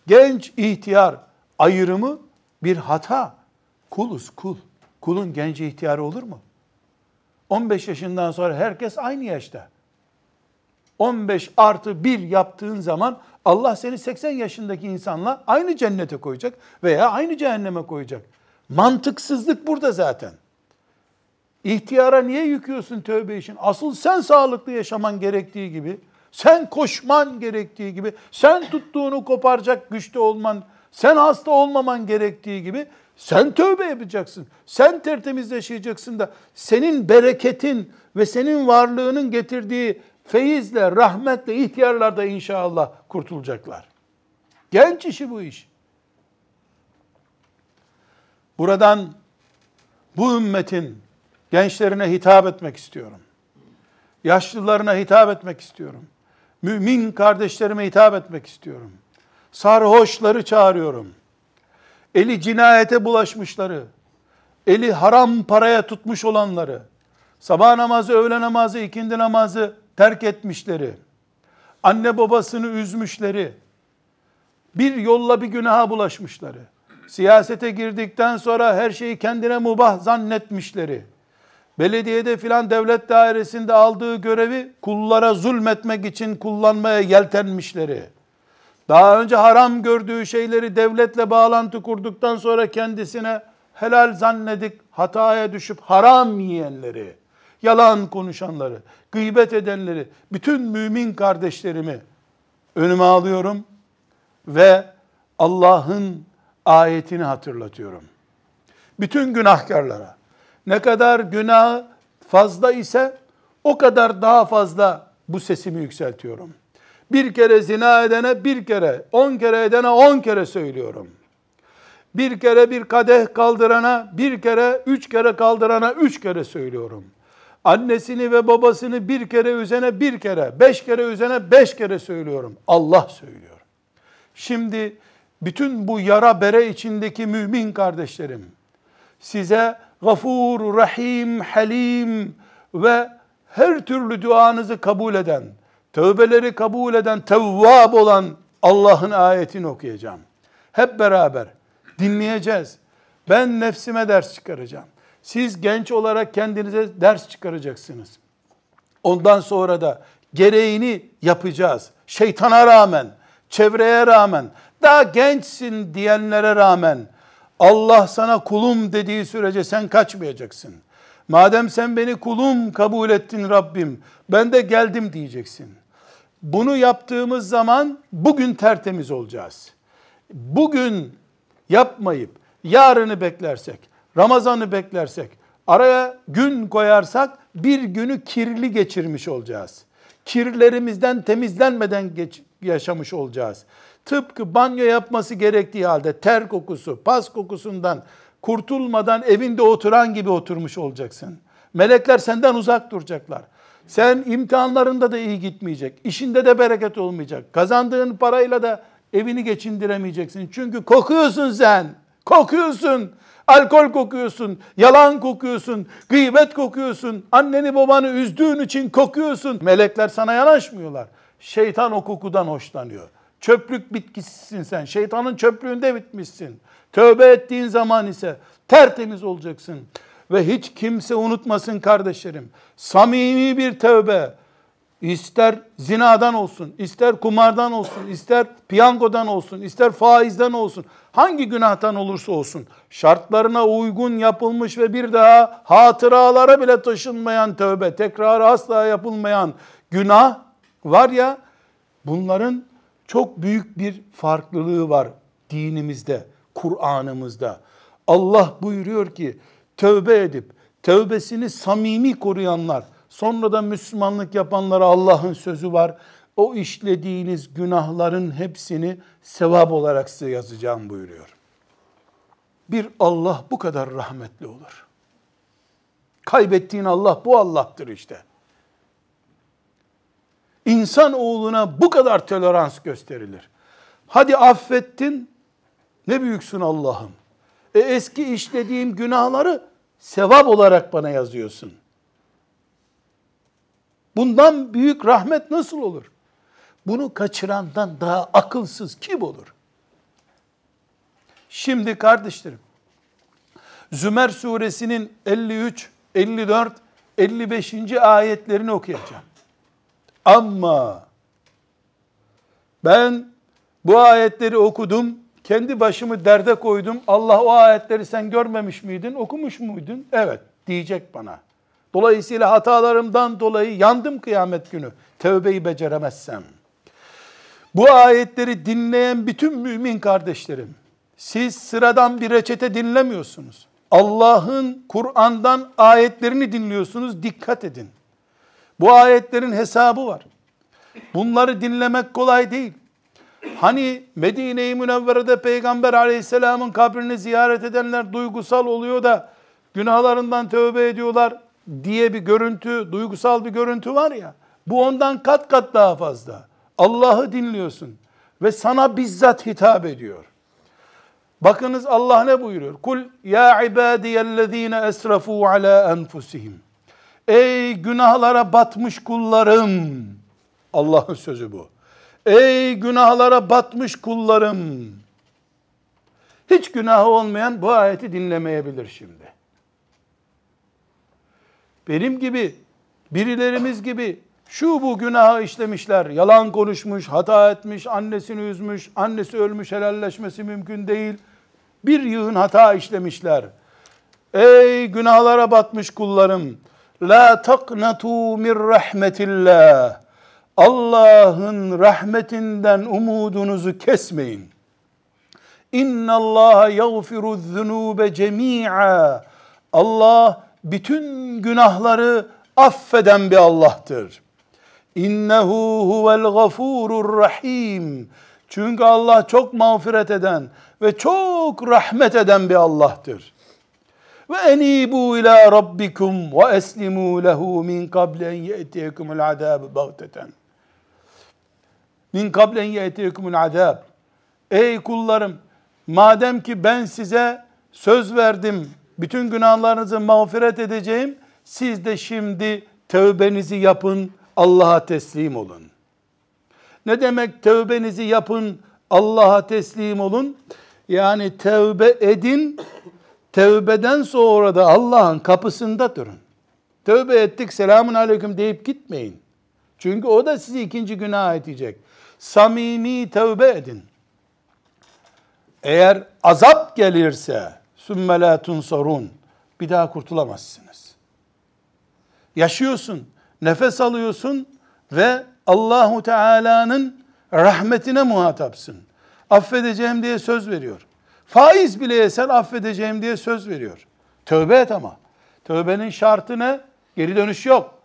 Genç ihtiyar ayrımı bir hata. Kuluz kul. Kulun genç ihtiyarı olur mu? 15 yaşından sonra herkes aynı yaşta. 15 artı 1 yaptığın zaman Allah seni 80 yaşındaki insanla aynı cennete koyacak veya aynı cehenneme koyacak. Mantıksızlık burada zaten. İhtiyara niye yüküyorsun tövbe için? Asıl sen sağlıklı yaşaman gerektiği gibi, sen koşman gerektiği gibi, sen tuttuğunu koparacak güçte olman, sen hasta olmaman gerektiği gibi sen tövbe yapacaksın. Sen tertemiz yaşayacaksın da senin bereketin ve senin varlığının getirdiği feyizle, rahmetle ihtiyarlar da inşallah kurtulacaklar. Genç işi bu iş. Buradan bu ümmetin Gençlerine hitap etmek istiyorum. Yaşlılarına hitap etmek istiyorum. Mümin kardeşlerime hitap etmek istiyorum. Sarhoşları çağırıyorum. Eli cinayete bulaşmışları, eli haram paraya tutmuş olanları, sabah namazı, öğle namazı, ikindi namazı terk etmişleri, anne babasını üzmüşleri, bir yolla bir günaha bulaşmışları, siyasete girdikten sonra her şeyi kendine mubah zannetmişleri, belediyede filan devlet dairesinde aldığı görevi kullara zulmetmek için kullanmaya yeltenmişleri, daha önce haram gördüğü şeyleri devletle bağlantı kurduktan sonra kendisine helal zannedik, hataya düşüp haram yiyenleri, yalan konuşanları, gıybet edenleri, bütün mümin kardeşlerimi önüme alıyorum ve Allah'ın ayetini hatırlatıyorum. Bütün günahkarlara, ne kadar günah fazla ise o kadar daha fazla bu sesimi yükseltiyorum. Bir kere zina edene bir kere, on kere edene on kere söylüyorum. Bir kere bir kadeh kaldırana bir kere, üç kere kaldırana üç kere söylüyorum. Annesini ve babasını bir kere üzene bir kere, beş kere üzene beş kere söylüyorum. Allah söylüyor. Şimdi bütün bu yara bere içindeki mümin kardeşlerim, size gafur, rahim, halim ve her türlü duanızı kabul eden, tövbeleri kabul eden, tevvab olan Allah'ın ayetini okuyacağım. Hep beraber dinleyeceğiz. Ben nefsime ders çıkaracağım. Siz genç olarak kendinize ders çıkaracaksınız. Ondan sonra da gereğini yapacağız. Şeytana rağmen, çevreye rağmen, daha gençsin diyenlere rağmen Allah sana kulum dediği sürece sen kaçmayacaksın. Madem sen beni kulum kabul ettin Rabbim, ben de geldim diyeceksin. Bunu yaptığımız zaman bugün tertemiz olacağız. Bugün yapmayıp yarını beklersek, Ramazan'ı beklersek, araya gün koyarsak bir günü kirli geçirmiş olacağız. Kirlerimizden temizlenmeden geç, yaşamış olacağız tıpkı banyo yapması gerektiği halde ter kokusu, pas kokusundan kurtulmadan evinde oturan gibi oturmuş olacaksın. Melekler senden uzak duracaklar. Sen imtihanlarında da iyi gitmeyecek. İşinde de bereket olmayacak. Kazandığın parayla da evini geçindiremeyeceksin. Çünkü kokuyorsun sen. Kokuyorsun. Alkol kokuyorsun, yalan kokuyorsun, gıybet kokuyorsun, anneni babanı üzdüğün için kokuyorsun. Melekler sana yanaşmıyorlar. Şeytan o kokudan hoşlanıyor. Çöplük bitkisisin sen. Şeytanın çöplüğünde bitmişsin. Tövbe ettiğin zaman ise tertemiz olacaksın. Ve hiç kimse unutmasın kardeşlerim. Samimi bir tövbe. İster zinadan olsun, ister kumardan olsun, ister piyangodan olsun, ister faizden olsun. Hangi günahtan olursa olsun. Şartlarına uygun yapılmış ve bir daha hatıralara bile taşınmayan tövbe, tekrar asla yapılmayan günah var ya bunların çok büyük bir farklılığı var dinimizde, Kur'an'ımızda. Allah buyuruyor ki tövbe edip tövbesini samimi koruyanlar, sonra da Müslümanlık yapanlara Allah'ın sözü var. O işlediğiniz günahların hepsini sevap olarak size yazacağım buyuruyor. Bir Allah bu kadar rahmetli olur. Kaybettiğin Allah bu Allah'tır işte. İnsan oğluna bu kadar tolerans gösterilir. Hadi affettin. Ne büyüksün Allah'ım. E eski işlediğim günahları sevap olarak bana yazıyorsun. Bundan büyük rahmet nasıl olur? Bunu kaçırandan daha akılsız kim olur? Şimdi kardeşlerim, Zümer suresinin 53, 54, 55. ayetlerini okuyacağım. Ama ben bu ayetleri okudum, kendi başımı derde koydum. Allah o ayetleri sen görmemiş miydin, okumuş muydun? Evet diyecek bana. Dolayısıyla hatalarımdan dolayı yandım kıyamet günü. Tevbeyi beceremezsem. Bu ayetleri dinleyen bütün mümin kardeşlerim, siz sıradan bir reçete dinlemiyorsunuz. Allah'ın Kur'an'dan ayetlerini dinliyorsunuz. Dikkat edin. Bu ayetlerin hesabı var. Bunları dinlemek kolay değil. Hani Medine-i Münevvere'de Peygamber aleyhisselamın kabrini ziyaret edenler duygusal oluyor da günahlarından tövbe ediyorlar diye bir görüntü, duygusal bir görüntü var ya. Bu ondan kat kat daha fazla. Allah'ı dinliyorsun ve sana bizzat hitap ediyor. Bakınız Allah ne buyuruyor? Kul ya ibadiyellezine esrafu ala enfusihim. Ey günahlara batmış kullarım. Allah'ın sözü bu. Ey günahlara batmış kullarım. Hiç günahı olmayan bu ayeti dinlemeyebilir şimdi. Benim gibi, birilerimiz gibi şu bu günahı işlemişler. Yalan konuşmuş, hata etmiş, annesini üzmüş, annesi ölmüş helalleşmesi mümkün değil. Bir yığın hata işlemişler. Ey günahlara batmış kullarım. La taknatu min rahmetillah. Allah'ın rahmetinden umudunuzu kesmeyin. İnna Allah yaghfiru zunube cemi'a. Allah bütün günahları affeden bir Allah'tır. İnnehu huvel gafurur rahim. Çünkü Allah çok mağfiret eden ve çok rahmet eden bir Allah'tır ve enibu ila rabbikum ve eslimu lehu min kablen ye'tiyekumul azab bagteten. Min kablen ye'tiyekumul azab. Ey kullarım madem ki ben size söz verdim bütün günahlarınızı mağfiret edeceğim siz de şimdi tövbenizi yapın Allah'a teslim olun. Ne demek tövbenizi yapın Allah'a teslim olun? Yani tövbe edin Tevbeden sonra da Allah'ın kapısında durun. Tövbe ettik selamun aleyküm deyip gitmeyin. Çünkü o da sizi ikinci günah edecek. Samimi tövbe edin. Eğer azap gelirse sümme la tunsarun bir daha kurtulamazsınız. Yaşıyorsun, nefes alıyorsun ve Allahu Teala'nın rahmetine muhatapsın. Affedeceğim diye söz veriyor. Faiz bile yesen affedeceğim diye söz veriyor. Tövbe et ama. Tövbenin şartı ne? Geri dönüş yok.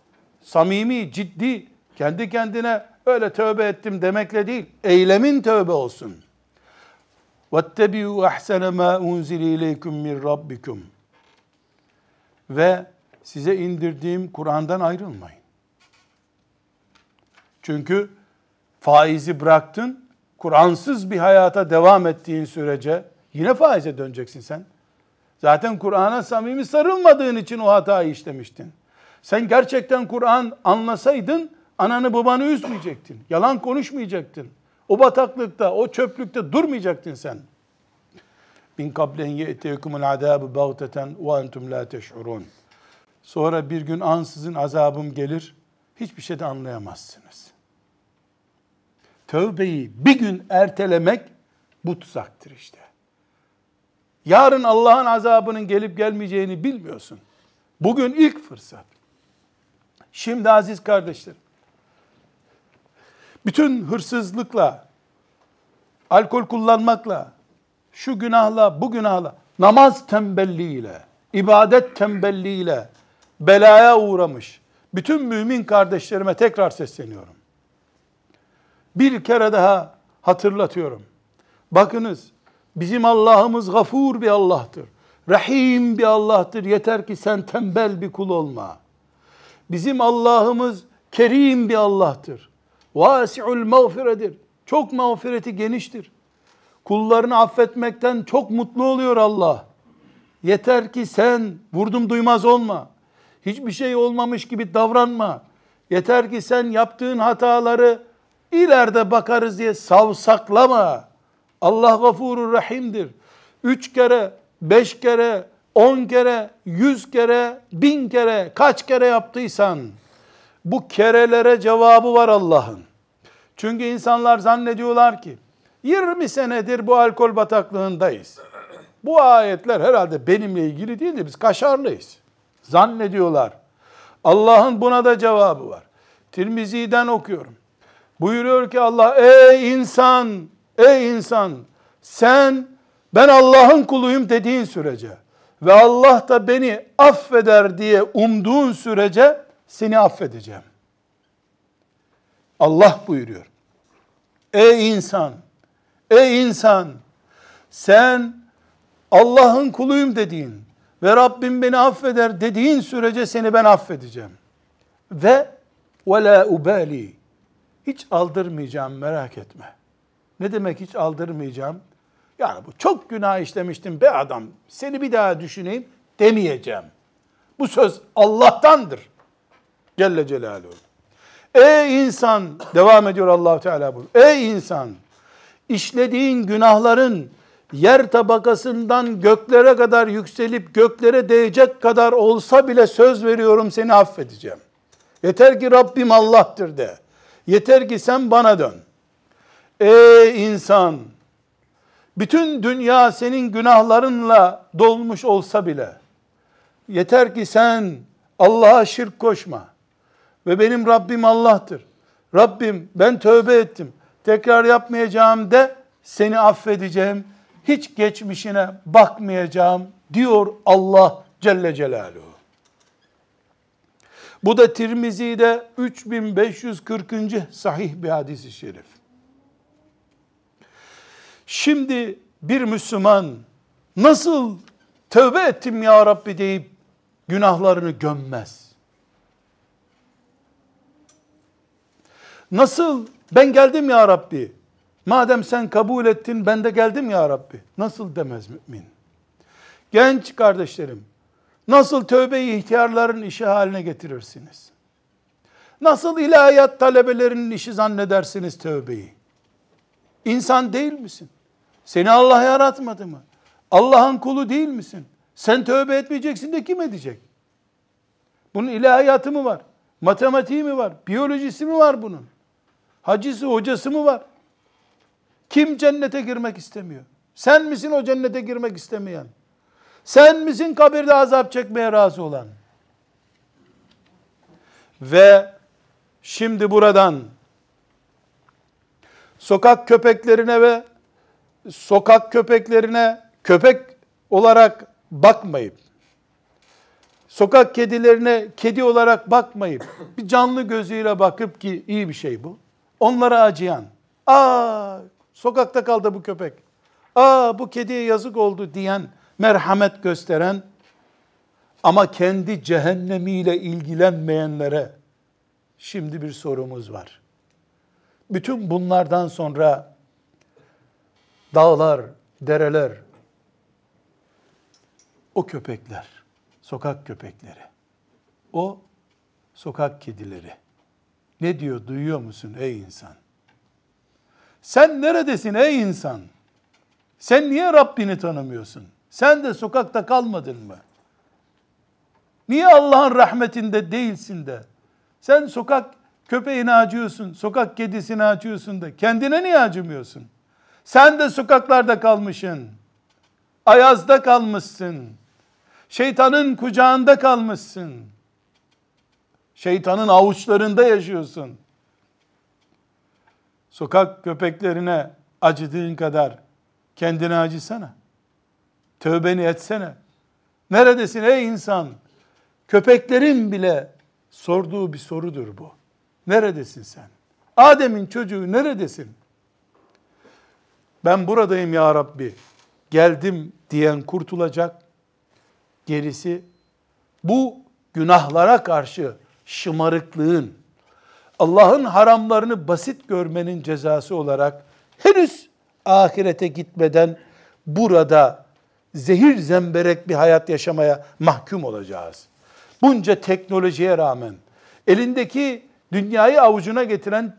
Samimi, ciddi, kendi kendine öyle tövbe ettim demekle değil. Eylemin tövbe olsun. وَاتَّبِعُوا اَحْسَنَ مَا اُنْزِلِ اِلَيْكُمْ مِنْ رَبِّكُمْ Ve size indirdiğim Kur'an'dan ayrılmayın. Çünkü faizi bıraktın, Kur'ansız bir hayata devam ettiğin sürece Yine faize döneceksin sen. Zaten Kur'an'a samimi sarılmadığın için o hatayı işlemiştin. Sen gerçekten Kur'an anlasaydın ananı babanı üzmeyecektin. Yalan konuşmayacaktın. O bataklıkta, o çöplükte durmayacaktın sen. Bin kablen ye'teyekumul azabı bagteten ve entum la teş'urun. Sonra bir gün ansızın azabım gelir. Hiçbir şey de anlayamazsınız. Tövbeyi bir gün ertelemek bu tuzaktır işte. Yarın Allah'ın azabının gelip gelmeyeceğini bilmiyorsun. Bugün ilk fırsat. Şimdi aziz kardeşlerim, bütün hırsızlıkla, alkol kullanmakla, şu günahla, bu günahla, namaz tembelliğiyle, ibadet tembelliğiyle belaya uğramış bütün mümin kardeşlerime tekrar sesleniyorum. Bir kere daha hatırlatıyorum. Bakınız Bizim Allah'ımız gafur bir Allah'tır. Rahim bir Allah'tır. Yeter ki sen tembel bir kul olma. Bizim Allah'ımız kerim bir Allah'tır. Vasi'ul mağfiredir. Çok mağfireti geniştir. Kullarını affetmekten çok mutlu oluyor Allah. Yeter ki sen vurdum duymaz olma. Hiçbir şey olmamış gibi davranma. Yeter ki sen yaptığın hataları ileride bakarız diye savsaklama. Allah gafurur rahimdir. Üç kere, beş kere, on kere, yüz kere, bin kere, kaç kere yaptıysan bu kerelere cevabı var Allah'ın. Çünkü insanlar zannediyorlar ki 20 senedir bu alkol bataklığındayız. Bu ayetler herhalde benimle ilgili değil de biz kaşarlıyız. Zannediyorlar. Allah'ın buna da cevabı var. Tirmizi'den okuyorum. Buyuruyor ki Allah ey insan Ey insan sen ben Allah'ın kuluyum dediğin sürece ve Allah da beni affeder diye umduğun sürece seni affedeceğim. Allah buyuruyor. Ey insan, ey insan sen Allah'ın kuluyum dediğin ve Rabbim beni affeder dediğin sürece seni ben affedeceğim. Ve ve la ubali hiç aldırmayacağım merak etme.'' Ne demek hiç aldırmayacağım? Yani bu çok günah işlemiştim be adam. Seni bir daha düşüneyim demeyeceğim. Bu söz Allah'tandır. Celle Celaluhu. Ey insan devam ediyor Allah Teala bu. Ey insan işlediğin günahların yer tabakasından göklere kadar yükselip göklere değecek kadar olsa bile söz veriyorum seni affedeceğim. Yeter ki Rabbim Allah'tır de. Yeter ki sen bana dön.'' Ey insan! Bütün dünya senin günahlarınla dolmuş olsa bile yeter ki sen Allah'a şirk koşma. Ve benim Rabbim Allah'tır. Rabbim ben tövbe ettim. Tekrar yapmayacağım de seni affedeceğim. Hiç geçmişine bakmayacağım diyor Allah Celle Celaluhu. Bu da Tirmizi'de 3540. sahih bir hadis-i şerif. Şimdi bir Müslüman nasıl tövbe ettim ya Rabbi deyip günahlarını gömmez. Nasıl ben geldim ya Rabbi. Madem sen kabul ettin ben de geldim ya Rabbi. Nasıl demez mümin? Genç kardeşlerim nasıl tövbeyi ihtiyarların işi haline getirirsiniz? Nasıl ilahiyat talebelerinin işi zannedersiniz tövbeyi? İnsan değil misin? Seni Allah yaratmadı mı? Allah'ın kulu değil misin? Sen tövbe etmeyeceksin de kim edecek? Bunun ilahiyatı mı var? Matematiği mi var? Biyolojisi mi var bunun? Hacısı, hocası mı var? Kim cennete girmek istemiyor? Sen misin o cennete girmek istemeyen? Sen misin kabirde azap çekmeye razı olan? Ve şimdi buradan sokak köpeklerine ve sokak köpeklerine köpek olarak bakmayıp sokak kedilerine kedi olarak bakmayıp bir canlı gözüyle bakıp ki iyi bir şey bu. Onlara acıyan, aa sokakta kaldı bu köpek, aa bu kediye yazık oldu diyen, merhamet gösteren ama kendi cehennemiyle ilgilenmeyenlere şimdi bir sorumuz var bütün bunlardan sonra dağlar, dereler, o köpekler, sokak köpekleri, o sokak kedileri. Ne diyor duyuyor musun ey insan? Sen neredesin ey insan? Sen niye Rabbini tanımıyorsun? Sen de sokakta kalmadın mı? Niye Allah'ın rahmetinde değilsin de? Sen sokak Köpeğini acıyorsun, sokak kedisini acıyorsun da kendine niye acımıyorsun? Sen de sokaklarda kalmışsın. Ayazda kalmışsın. Şeytanın kucağında kalmışsın. Şeytanın avuçlarında yaşıyorsun. Sokak köpeklerine acıdığın kadar kendine acısana. Tövbeni etsene. Neredesin ey insan? Köpeklerin bile sorduğu bir sorudur bu. Neredesin sen? Adem'in çocuğu neredesin? Ben buradayım ya Rabbi. Geldim diyen kurtulacak. Gerisi bu günahlara karşı şımarıklığın, Allah'ın haramlarını basit görmenin cezası olarak henüz ahirete gitmeden burada zehir zemberek bir hayat yaşamaya mahkum olacağız. Bunca teknolojiye rağmen elindeki Dünyayı avucuna getiren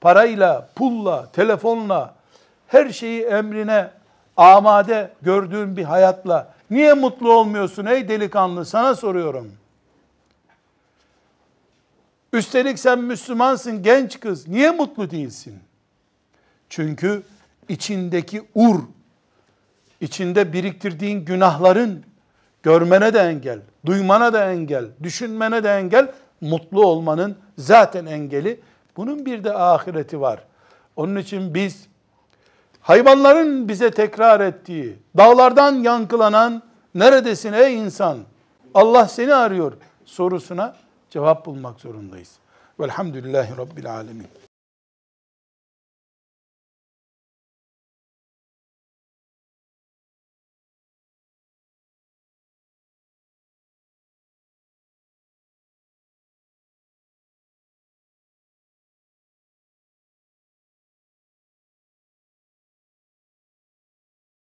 parayla, pulla, telefonla, her şeyi emrine amade gördüğün bir hayatla niye mutlu olmuyorsun ey delikanlı sana soruyorum. Üstelik sen Müslümansın genç kız niye mutlu değilsin? Çünkü içindeki ur, içinde biriktirdiğin günahların görmene de engel, duymana da engel, düşünmene de engel, mutlu olmanın zaten engeli. Bunun bir de ahireti var. Onun için biz hayvanların bize tekrar ettiği, dağlardan yankılanan neredesin ey insan? Allah seni arıyor sorusuna cevap bulmak zorundayız. Velhamdülillahi Rabbil Alemin.